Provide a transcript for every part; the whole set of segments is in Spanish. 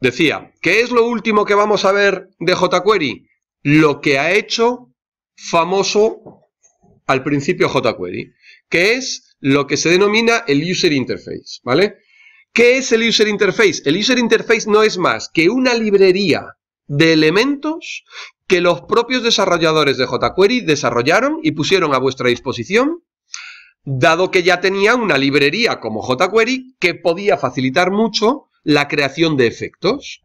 Decía, ¿qué es lo último que vamos a ver de jQuery? Lo que ha hecho famoso al principio jQuery, que es lo que se denomina el user interface, ¿vale? ¿Qué es el user interface? El user interface no es más que una librería de elementos que los propios desarrolladores de jQuery desarrollaron y pusieron a vuestra disposición, dado que ya tenía una librería como jQuery que podía facilitar mucho la creación de efectos.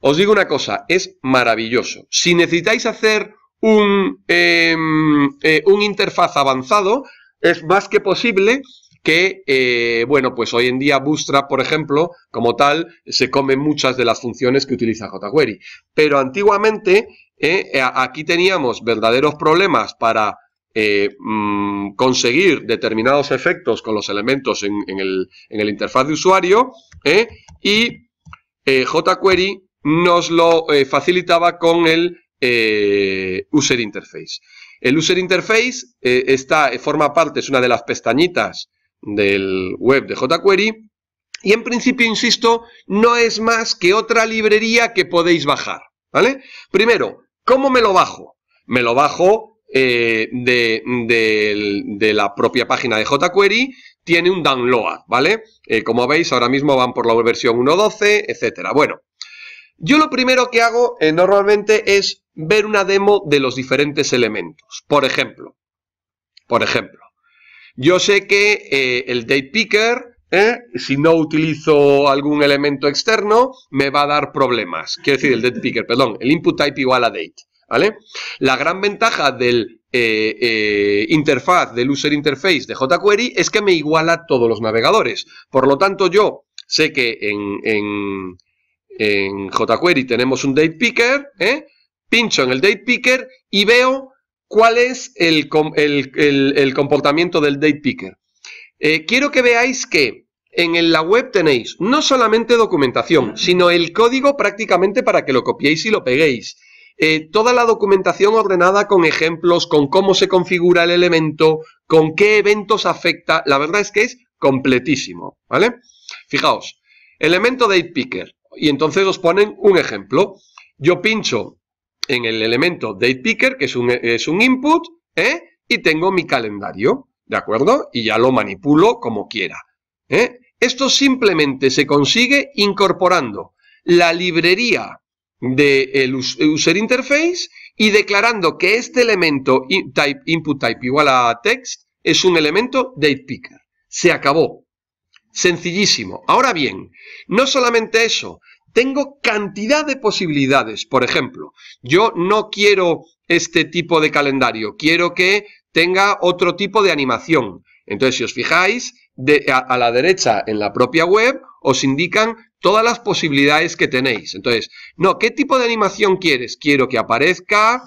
Os digo una cosa, es maravilloso. Si necesitáis hacer un, em, eh, un interfaz avanzado, es más que posible que, eh, bueno, pues hoy en día Bootstrap, por ejemplo, como tal, se come muchas de las funciones que utiliza jQuery. Pero antiguamente eh, aquí teníamos verdaderos problemas para eh, mm, conseguir determinados efectos con los elementos en, el, interfaz de usuario ¿eh? y eh, jQuery nos lo facilitaba con el User Interface. El User Interface está, forma parte, es una de las pestañitas del web de jQuery y en principio, insisto, no es más que otra librería que podéis bajar. ¿vale? Primero, ¿cómo me lo bajo? Me lo bajo eh, de, la propia página de jQuery tiene un download, ¿vale? Eh, como veis, ahora mismo van por la versión 1.12, etcétera. Bueno, yo lo primero que hago eh, normalmente es ver una demo de los diferentes elementos. Por ejemplo, por ejemplo, yo sé que el date picker si no utilizo algún elemento externo, me va a dar problemas. Quiero decir, el date picker, perdón, el input type igual a date. ¿vale? La gran ventaja del eh, eh, interfaz, del user interface de jQuery es que me iguala todos los navegadores. Por lo tanto, yo sé que en, jQuery tenemos un date picker, ¿eh? pincho en el date picker y veo cuál es el comportamiento del date picker. quiero que veáis que en la web tenéis no solamente documentación, sino el código prácticamente para que lo copiéis y lo peguéis. Eh, toda la documentación ordenada con ejemplos, con cómo se configura el elemento, con qué eventos afecta, la verdad es que es completísimo, ¿vale? Fijaos, elemento date picker, y entonces os ponen un ejemplo. Yo pincho en el elemento date picker, que es un, input, ¿eh? y tengo mi calendario, ¿de acuerdo? Y ya lo manipulo como quiera. ¿eh? Esto simplemente se consigue incorporando la librería del user interface y declarando que este elemento input type igual a text es un elemento date picker. Se acabó. Sencillísimo. Ahora bien, no solamente eso, tengo cantidad de posibilidades. Por ejemplo, yo no quiero este tipo de calendario, quiero que tenga otro tipo de animación. Entonces, si os fijáis, de, a la derecha en la propia web os indican todas las posibilidades que tenéis. Entonces, no, ¿qué tipo de animación quieres? Quiero que aparezca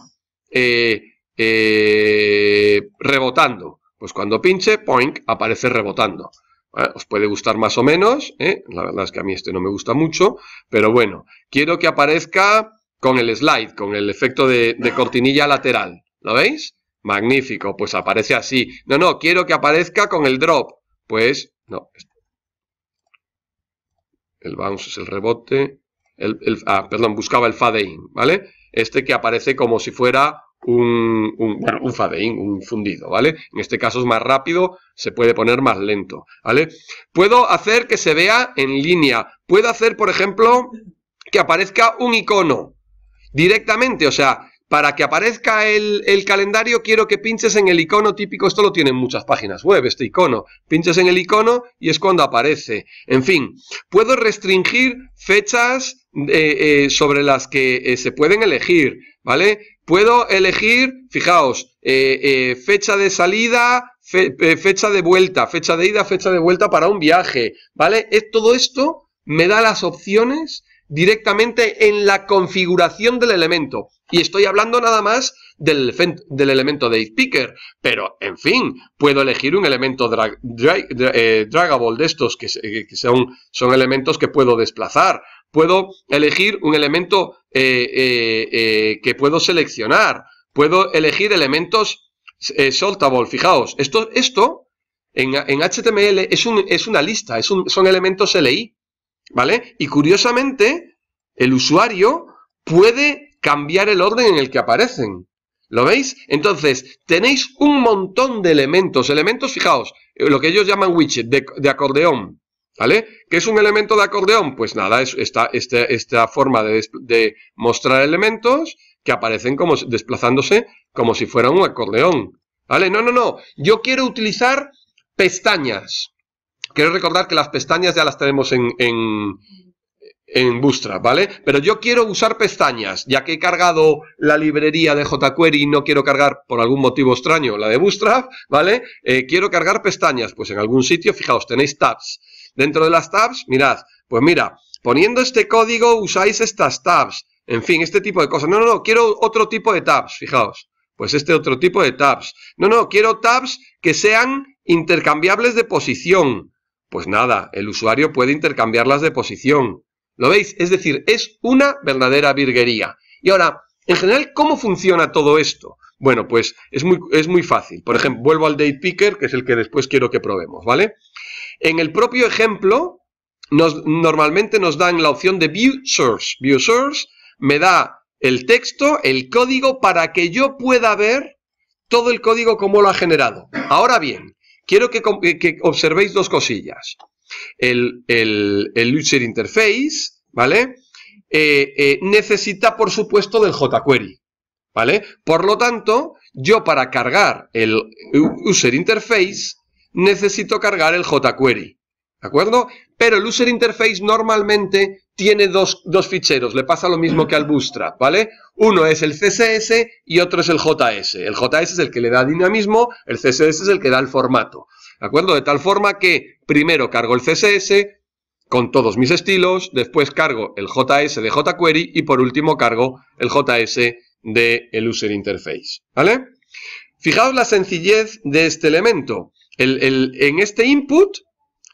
eh, eh, rebotando. Pues cuando pinche, point, aparece rebotando. Eh, os puede gustar más o menos, la verdad es que a mí este no me gusta mucho, pero bueno, quiero que aparezca con el slide, con el efecto de, de cortinilla lateral. ¿Lo veis? Magnífico, pues aparece así. No, no, quiero que aparezca con el drop. Pues, no, el bounce es el rebote. El, ah, perdón, buscaba el fade-in, ¿vale? Este que aparece como si fuera un, un fade-in, un fundido, ¿vale? En este caso es más rápido, se puede poner más lento, ¿vale? Puedo hacer que se vea en línea. Puedo hacer, por ejemplo, que aparezca un icono directamente, o sea, para que aparezca el, calendario, quiero que pinches en el icono típico. Esto lo tienen muchas páginas web, este icono. Pinches en el icono y es cuando aparece. En fin, puedo restringir fechas eh, eh, sobre las que eh, se pueden elegir, ¿vale? Puedo elegir, fijaos, fecha de salida, fecha de vuelta, fecha de ida, fecha de vuelta para un viaje, ¿vale? todo esto me da las opciones directamente en la configuración del elemento. Y estoy hablando nada más del, del elemento de picker pero en fin, puedo elegir un elemento draggable eh, de estos eh, que, son, son elementos que puedo desplazar. Puedo elegir un elemento eh, que puedo seleccionar. Puedo elegir elementos soltable. Fijaos, esto, esto en, HTML es, un, es una lista, es son elementos LI. ¿Vale? Y curiosamente, el usuario puede cambiar el orden en el que aparecen. ¿Lo veis? Entonces, tenéis un montón de elementos. Elementos, fijaos, eh, lo que ellos llaman widget, de, acordeón. ¿Vale? ¿Qué es un elemento de acordeón? Pues nada, es esta, este, forma de, de, mostrar elementos que aparecen como desplazándose como si fuera un acordeón. ¿Vale? No, no, no. Yo quiero utilizar pestañas. Quiero recordar que las pestañas ya las tenemos en, en, Bootstrap, ¿vale? Pero yo quiero usar pestañas, ya que he cargado la librería de jQuery y no quiero cargar, por algún motivo extraño, la de Bootstrap, ¿vale? Eh, quiero cargar pestañas, pues en algún sitio, fijaos, tenéis tabs. Dentro de las tabs, mirad, pues mira, poniendo este código usáis estas tabs, en fin, este tipo de cosas. No, no, no, quiero otro tipo de tabs, fijaos. Pues este otro tipo de tabs. No, no, quiero tabs que sean intercambiables de posición. Pues nada, el usuario puede intercambiarlas de posición. ¿Lo veis? Es decir, es una verdadera virguería. Y ahora, en general, ¿cómo funciona todo esto? Bueno, pues es muy, es muy fácil. Por ejemplo, vuelvo al date picker, que es el que después quiero que probemos, ¿vale? En el propio ejemplo, normalmente nos dan la opción de view source. View source me da el texto, el código, para que yo pueda ver todo el código como lo ha generado. Ahora bien, Quiero que, observéis dos cosillas. El, user interface, ¿vale? Eh, eh, necesita, por supuesto, del jQuery, ¿vale? Por lo tanto, yo para cargar el user interface necesito cargar el jQuery, ¿de acuerdo? Pero el user interface normalmente tiene dos, ficheros, le pasa lo mismo que al Bootstrap, ¿vale? Uno es el CSS y otro es el JS. El JS es el que le da dinamismo, el CSS es el que da el formato, ¿de acuerdo? De tal forma que primero cargo el CSS con todos mis estilos, después cargo el JS de jQuery y por último cargo el JS de el User Interface, ¿vale? Fijaos la sencillez de este elemento. en este input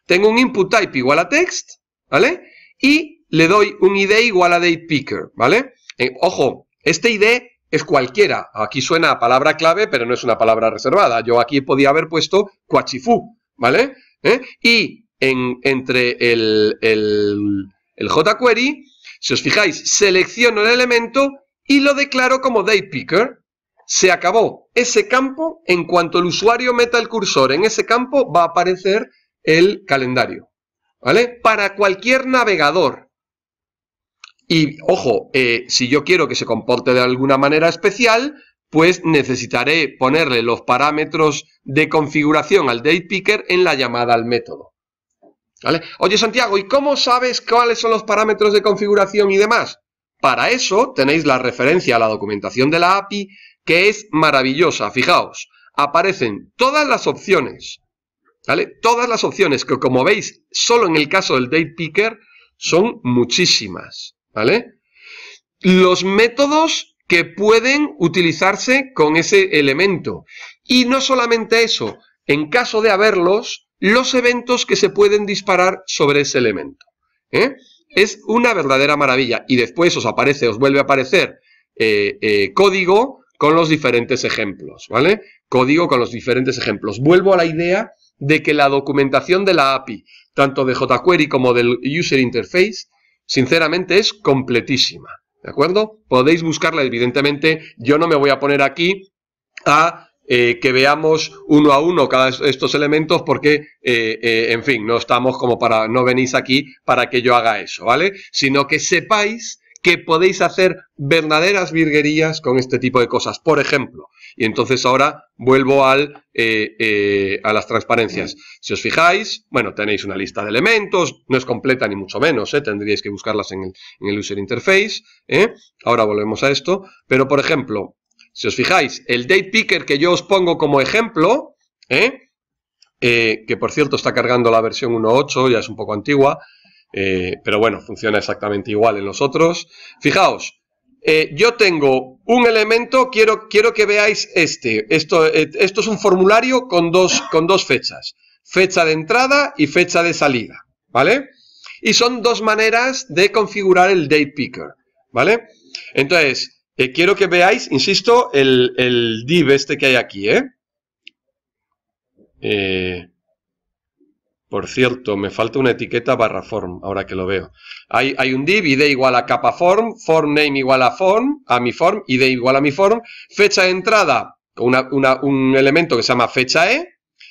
tengo un input type igual a text, ¿vale? Y le doy un ID igual a DatePicker, ¿vale? Eh, ojo, este ID es cualquiera. Aquí suena a palabra clave, pero no es una palabra reservada. Yo aquí podía haber puesto cuachifú, ¿vale? ¿Eh? Y entre el, el, el, jQuery, si os fijáis, selecciono el elemento y lo declaro como DatePicker. Se acabó ese campo. En cuanto el usuario meta el cursor en ese campo, va a aparecer el calendario. ¿Vale? Para cualquier navegador, y ojo, eh, si yo quiero que se comporte de alguna manera especial, pues necesitaré ponerle los parámetros de configuración al date picker en la llamada al método. ¿Vale? Oye Santiago, ¿y cómo sabes cuáles son los parámetros de configuración y demás? Para eso tenéis la referencia a la documentación de la API, que es maravillosa. Fijaos, aparecen todas las opciones, ¿vale? Todas las opciones que como veis, solo en el caso del date picker, son muchísimas. ¿vale? Los métodos que pueden utilizarse con ese elemento. Y no solamente eso, en caso de haberlos, los eventos que se pueden disparar sobre ese elemento. ¿eh? Es una verdadera maravilla. Y después os aparece, os vuelve a aparecer eh, eh, código con los diferentes ejemplos, ¿vale? Código con los diferentes ejemplos. Vuelvo a la idea de que la documentación de la API, tanto de jQuery como del User Interface, sinceramente es completísima. ¿De acuerdo? Podéis buscarla, evidentemente. Yo no me voy a poner aquí a eh, que veamos uno a uno cada estos elementos porque, eh, eh, en fin, no estamos como para, no venís aquí para que yo haga eso, ¿vale? Sino que sepáis que podéis hacer verdaderas virguerías con este tipo de cosas. Por ejemplo, y entonces ahora vuelvo al, eh, eh, a las transparencias. Si os fijáis, bueno, tenéis una lista de elementos, no es completa ni mucho menos, ¿eh? tendríais que buscarlas en en el user interface. Eh. Ahora volvemos a esto, pero por ejemplo, si os fijáis, el date picker que yo os pongo como ejemplo, que por cierto está cargando la versión 1.8, ya es un poco antigua, pero bueno, funciona exactamente igual en los otros. Fijaos, yo tengo un elemento, quiero, quiero que veáis este. Esto, eh, esto es un formulario con dos, con dos fechas. Fecha de entrada y fecha de salida, ¿vale? Y son dos maneras de configurar el date picker, ¿vale? Entonces, eh, quiero que veáis, insisto, el, el, div este que hay aquí, ¿eh? eh por cierto, me falta una etiqueta barra form, ahora que lo veo. Hay, un div, id igual a capa form, form name igual a form, a mi form, id igual a mi form, fecha de entrada con un elemento que se llama fecha e,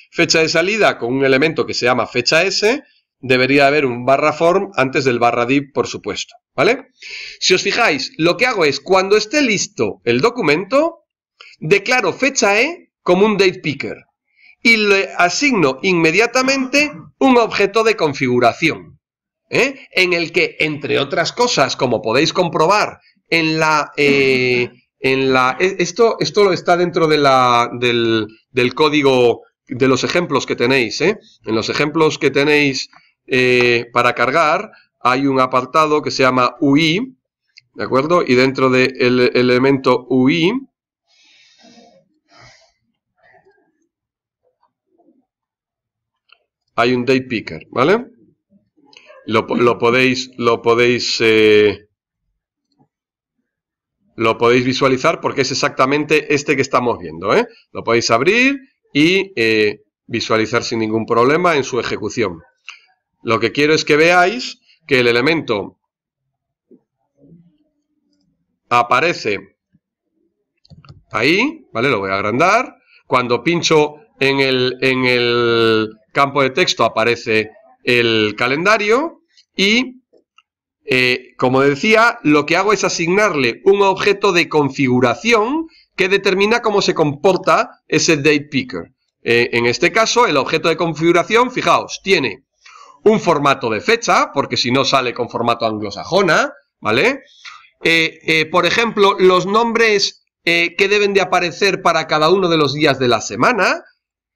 fecha de salida con un elemento que se llama fecha s, debería haber un barra form antes del barra div, por supuesto, ¿vale? Si os fijáis, lo que hago es, cuando esté listo el documento, declaro fecha e como un date picker y le asigno inmediatamente un objeto de configuración, ¿eh? en el que, entre otras cosas, como podéis comprobar, en la... Eh, en la e, esto, esto está dentro de la, del, código de los ejemplos que tenéis. ¿eh? En los ejemplos que tenéis para cargar hay un apartado que se llama UI, ¿de acuerdo? Y dentro del de el elemento UI hay un date picker, ¿vale? Lo, podéis, lo podéis, eh, lo podéis visualizar porque es exactamente este que estamos viendo, ¿eh? Lo podéis abrir y eh, visualizar sin ningún problema en su ejecución. Lo que quiero es que veáis que el elemento aparece ahí, ¿vale? Lo voy a agrandar. Cuando pincho en el, en el campo de texto aparece el calendario y, eh, como decía, lo que hago es asignarle un objeto de configuración que determina cómo se comporta ese date picker. Eh, en este caso, el objeto de configuración, fijaos, tiene un formato de fecha, porque si no sale con formato anglosajona, ¿vale? Eh, por ejemplo, los nombres que deben de aparecer para cada uno de los días de la semana,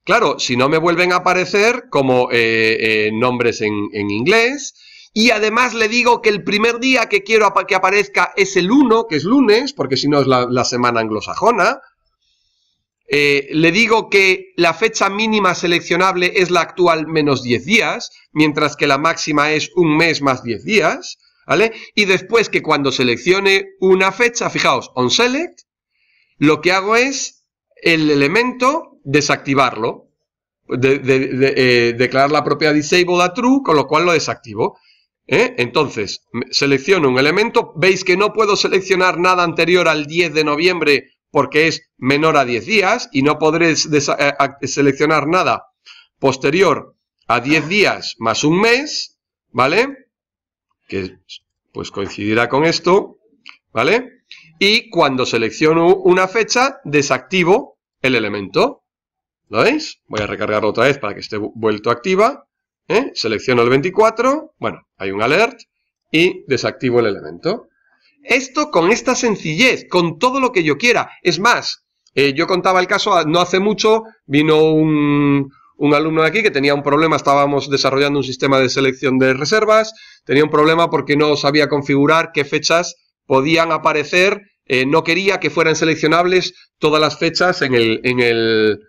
Claro, si no me vuelven a aparecer como eh, eh, nombres en, inglés. Y además le digo que el primer día que quiero que aparezca es el 1, que es lunes, porque si no es la, semana anglosajona. Eh, le digo que la fecha mínima seleccionable es la actual menos 10 días, mientras que la máxima es un mes más 10 días. ¿Vale? Y después que cuando seleccione una fecha, fijaos, on select, lo que hago es el elemento desactivarlo, eh, declarar la propiedad disable a true, con lo cual lo desactivo. ¿eh? Entonces, selecciono un elemento, veis que no puedo seleccionar nada anterior al 10 de noviembre porque es menor a 10 días y no podré eh, seleccionar nada posterior a 10 días más un mes, ¿vale? Que pues coincidirá con esto, ¿vale? Y cuando selecciono una fecha, desactivo el elemento. ¿Lo veis? Voy a recargarlo otra vez para que esté vuelto activa. ¿eh? Selecciono el 24, bueno, hay un alert y desactivo el elemento. Esto con esta sencillez, con todo lo que yo quiera. Es más, eh, yo contaba el caso, no hace mucho vino un, alumno de aquí que tenía un problema, estábamos desarrollando un sistema de selección de reservas, tenía un problema porque no sabía configurar qué fechas podían aparecer, eh, no quería que fueran seleccionables todas las fechas en el, en el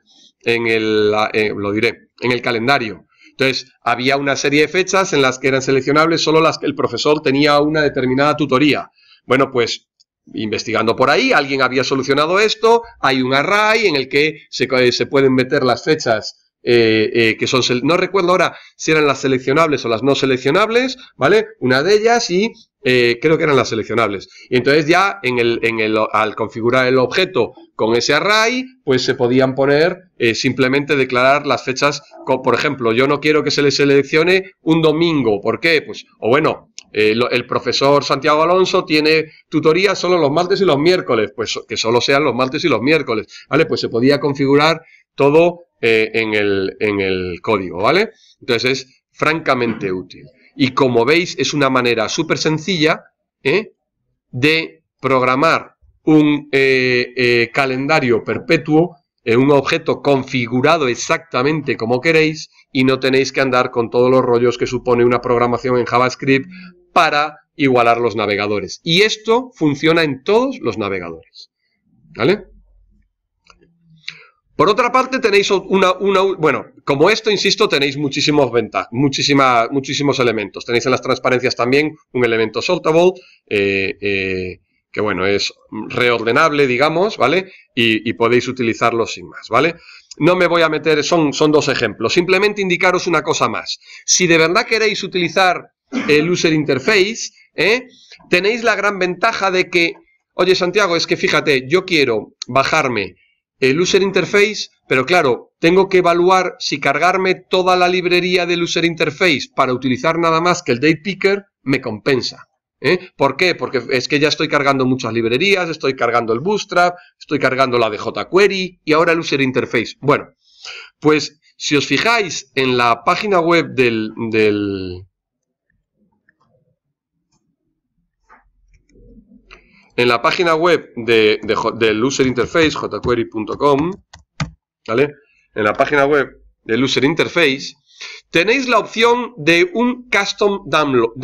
en el, ah, eh, lo diré, en el calendario. Entonces, había una serie de fechas en las que eran seleccionables solo las que el profesor tenía una determinada tutoría. Bueno, pues investigando por ahí, alguien había solucionado esto, hay un array en el que se, eh, pueden meter las fechas eh, que son, no recuerdo ahora si eran las seleccionables o las no seleccionables, ¿vale? Una de ellas y eh, creo que eran las seleccionables. Y entonces ya en el, en el, al configurar el objeto con ese array, pues se podían poner eh, simplemente declarar las fechas, por ejemplo, yo no quiero que se le seleccione un domingo, ¿por qué? Pues, o bueno, eh, el profesor Santiago Alonso tiene tutoría solo los martes y los miércoles, pues que solo sean los martes y los miércoles, ¿vale? Pues se podía configurar todo en, el, en el código, ¿vale? Entonces es francamente útil. Y como veis, es una manera súper sencilla ¿eh? de programar un eh, eh, calendario perpetuo en un objeto configurado exactamente como queréis y no tenéis que andar con todos los rollos que supone una programación en JavaScript para igualar los navegadores. Y esto funciona en todos los navegadores. ¿Vale? Por otra parte, tenéis una, bueno, como esto, insisto, tenéis muchísimos muchísimos elementos. Tenéis en las transparencias también un elemento sortable, eh, eh, que bueno, es reordenable, digamos, ¿vale? Y, podéis utilizarlo sin más, ¿vale? No me voy a meter, son, son dos ejemplos. Simplemente indicaros una cosa más. Si de verdad queréis utilizar el user interface, ¿eh? tenéis la gran ventaja de que, oye Santiago, es que fíjate, yo quiero bajarme el user interface, pero claro, tengo que evaluar si cargarme toda la librería del user interface para utilizar nada más que el date picker me compensa. ¿eh? ¿Por qué? Porque es que ya estoy cargando muchas librerías, estoy cargando el Bootstrap, estoy cargando la de jQuery y ahora el user interface. Bueno, pues si os fijáis en la página web del, en la página web de, del user interface, jquery.com, ¿vale? En la página web del user interface, tenéis la opción de un custom download.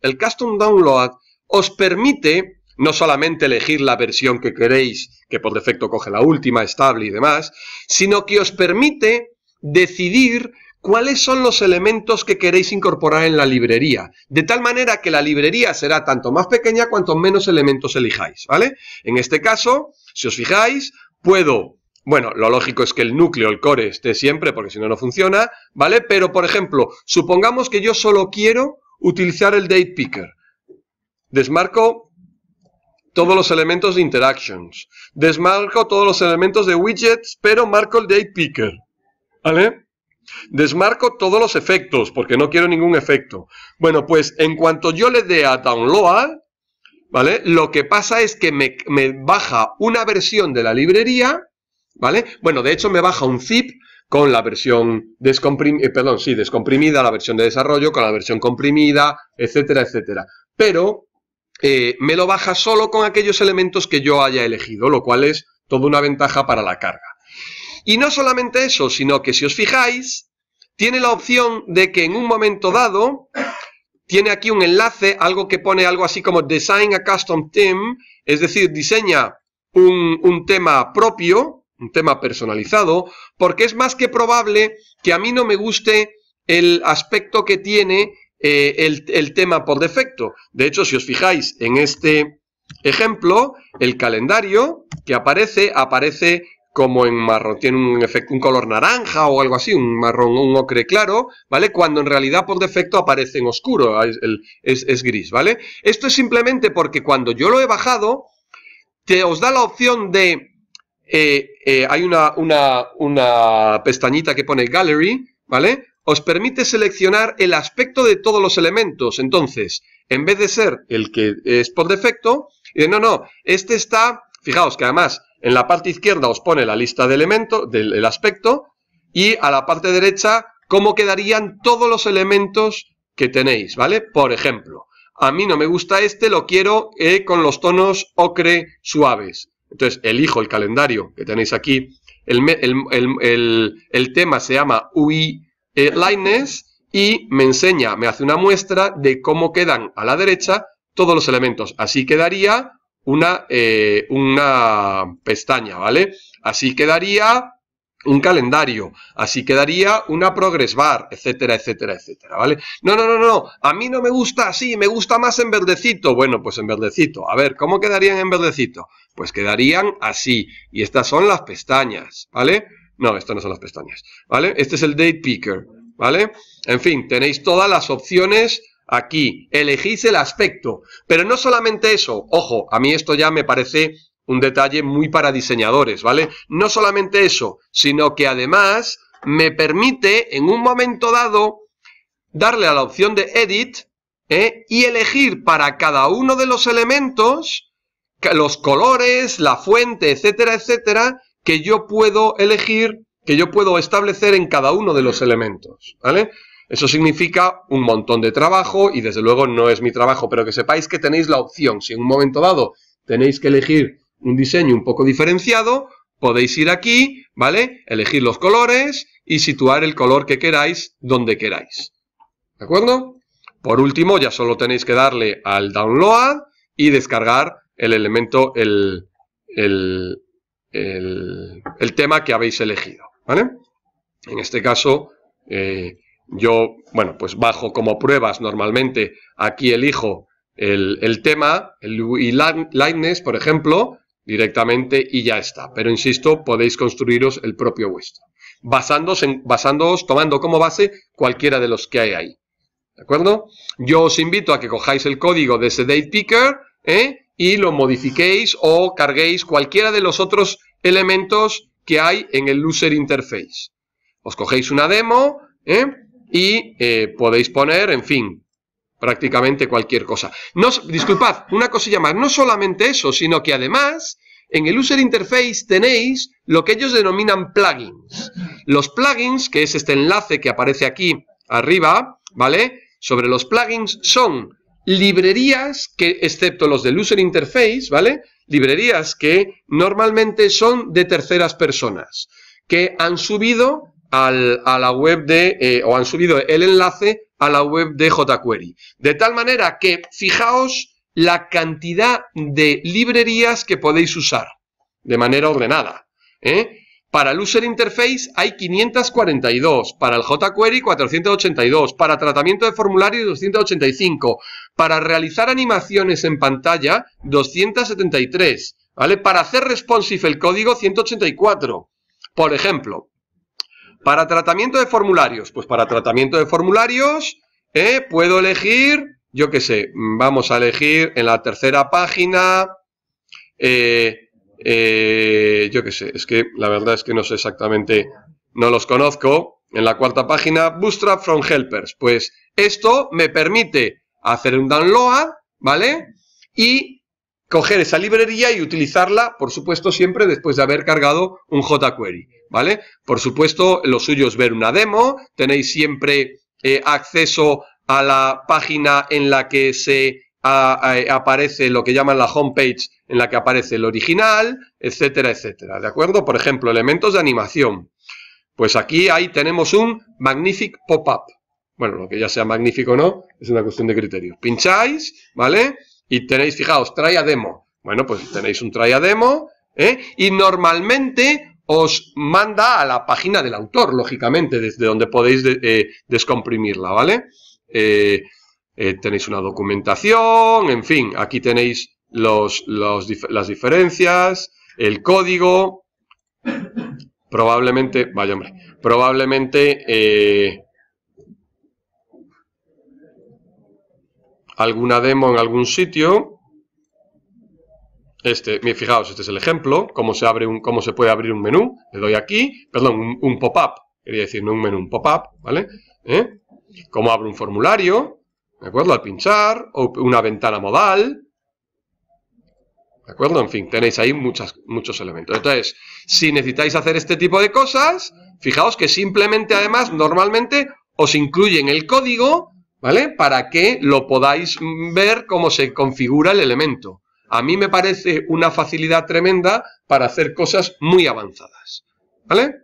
El custom download os permite no solamente elegir la versión que queréis, que por defecto coge la última, estable y demás, sino que os permite decidir cuáles son los elementos que queréis incorporar en la librería, de tal manera que la librería será tanto más pequeña cuanto menos elementos elijáis, ¿vale? En este caso, si os fijáis, puedo bueno, lo lógico es que el núcleo, el core, esté siempre, porque si no, no funciona, ¿vale? Pero, por ejemplo, supongamos que yo solo quiero utilizar el date picker. Desmarco todos los elementos de interactions. Desmarco todos los elementos de widgets, pero marco el date picker, ¿vale? Desmarco todos los efectos porque no quiero ningún efecto. Bueno, pues en cuanto yo le dé a download, ¿vale? Lo que pasa es que me, baja una versión de la librería, ¿vale? Bueno, de hecho me baja un zip con la versión eh, perdón, sí, descomprimida, la versión de desarrollo, con la versión comprimida, etcétera, etcétera. Pero eh, me lo baja solo con aquellos elementos que yo haya elegido, lo cual es toda una ventaja para la carga. Y no solamente eso, sino que si os fijáis, tiene la opción de que en un momento dado, tiene aquí un enlace, algo que pone algo así como Design a Custom Theme, es decir, diseña un, tema propio, un tema personalizado, porque es más que probable que a mí no me guste el aspecto que tiene eh, el, tema por defecto. De hecho, si os fijáis en este ejemplo, el calendario que aparece, aparece como en marrón, tiene un, efecto, un color naranja o algo así, un marrón o un ocre claro, ¿vale? Cuando en realidad por defecto aparece en oscuro, ah, es, gris, ¿vale? Esto es simplemente porque cuando yo lo he bajado, te os da la opción de... Eh, eh, hay una, una, una pestañita que pone Gallery, ¿vale? Os permite seleccionar el aspecto de todos los elementos. Entonces, en vez de ser el que es por defecto, no, no, este está, fijaos que además en la parte izquierda os pone la lista de elementos, del aspecto, y a la parte derecha cómo quedarían todos los elementos que tenéis, ¿vale? Por ejemplo, a mí no me gusta este, lo quiero eh, con los tonos ocre suaves. Entonces, elijo el calendario que tenéis aquí. El, tema se llama UI eh, Lightness y me enseña, me hace una muestra de cómo quedan a la derecha todos los elementos. Así quedaría una, eh, una pestaña, ¿vale? Así quedaría un calendario, así quedaría una progress bar, etcétera, etcétera, etcétera, ¿vale? No, no, no, no, a mí no me gusta así, me gusta más en verdecito. Bueno, pues en verdecito. A ver, ¿cómo quedarían en verdecito? Pues quedarían así, y estas son las pestañas, ¿vale? No, estas no son las pestañas, ¿vale? Este es el date picker, ¿vale? En fin, tenéis todas las opciones aquí, elegís el aspecto, pero no solamente eso, ojo, a mí esto ya me parece un detalle muy para diseñadores, ¿vale? No solamente eso, sino que además me permite en un momento dado darle a la opción de Edit ¿eh? y elegir para cada uno de los elementos los colores, la fuente, etcétera, etcétera, que yo puedo elegir, que yo puedo establecer en cada uno de los elementos, ¿vale? Eso significa un montón de trabajo y desde luego no es mi trabajo, pero que sepáis que tenéis la opción. Si en un momento dado tenéis que elegir un diseño un poco diferenciado, podéis ir aquí, ¿vale? Elegir los colores y situar el color que queráis donde queráis. ¿De acuerdo? Por último, ya solo tenéis que darle al download y descargar el elemento, el, tema que habéis elegido, ¿vale? En este caso... Eh, yo, bueno, pues bajo como pruebas normalmente, aquí elijo el, el tema, el y lightness, por ejemplo, directamente y ya está. Pero insisto, podéis construiros el propio vuestro, basándoos, en, basándoos tomando como base cualquiera de los que hay ahí. ¿De acuerdo? Yo os invito a que cojáis el código de ese date picker ¿eh? y lo modifiquéis o carguéis cualquiera de los otros elementos que hay en el user interface. Os cogéis una demo, ¿eh? y eh, podéis poner, en fin, prácticamente cualquier cosa. No, disculpad, una cosilla más, no solamente eso, sino que además en el user interface tenéis lo que ellos denominan plugins. Los plugins, que es este enlace que aparece aquí arriba, ¿vale? Sobre los plugins son librerías que, excepto los del user interface, ¿vale? Librerías que normalmente son de terceras personas, que han subido a la web de, eh, o han subido el enlace a la web de jQuery. De tal manera que fijaos la cantidad de librerías que podéis usar de manera ordenada. ¿eh? Para el User Interface hay 542, para el jQuery 482, para tratamiento de formulario 285, para realizar animaciones en pantalla 273, ¿vale? Para hacer responsive el código 184. Por ejemplo, para tratamiento de formularios, pues para tratamiento de formularios eh, puedo elegir, yo qué sé, vamos a elegir en la tercera página, eh, eh, yo qué sé, es que la verdad es que no sé exactamente, no los conozco. En la cuarta página, Bootstrap from Helpers. Pues esto me permite hacer un download, ¿vale? Y coger esa librería y utilizarla, por supuesto, siempre después de haber cargado un jQuery, ¿vale? Por supuesto, lo suyo es ver una demo, tenéis siempre eh, acceso a la página en la que se eh, aparece lo que llaman la homepage, en la que aparece el original, etcétera, etcétera, ¿de acuerdo? Por ejemplo, elementos de animación. Pues aquí ahí tenemos un Magnific Pop-Up. Bueno, lo que ya sea magnífico o no, es una cuestión de criterio. Pincháis, ¿vale? Y tenéis, fijaos, trae a demo. Bueno, pues tenéis un trae demo ¿eh? y normalmente os manda a la página del autor, lógicamente, desde donde podéis eh, descomprimirla, ¿vale? Eh, tenéis una documentación, en fin, aquí tenéis las diferencias, el código, probablemente, vaya hombre, probablemente alguna demo en algún sitio. Este, fijaos, este es el ejemplo, cómo se, abre un, cómo se puede abrir un menú. Le doy aquí, perdón, un, pop-up, quería decir, no un menú, un pop-up, ¿vale? ¿Eh? Cómo abro un formulario, ¿de acuerdo? Al pinchar, o una ventana modal, ¿De acuerdo? En fin, tenéis ahí muchas, muchos elementos. Entonces, si necesitáis hacer este tipo de cosas, fijaos que simplemente, además, normalmente os incluyen el código ¿vale? Para que lo podáis ver cómo se configura el elemento. A mí me parece una facilidad tremenda para hacer cosas muy avanzadas, ¿vale?